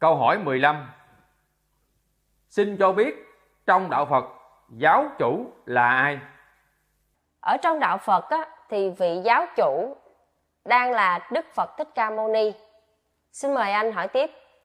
Câu hỏi 15 Xin cho biết trong đạo Phật giáo chủ là ai? Ở trong đạo Phật á, thì vị giáo chủ đang là Đức Phật Thích Ca Mâu Ni. Xin mời anh hỏi tiếp.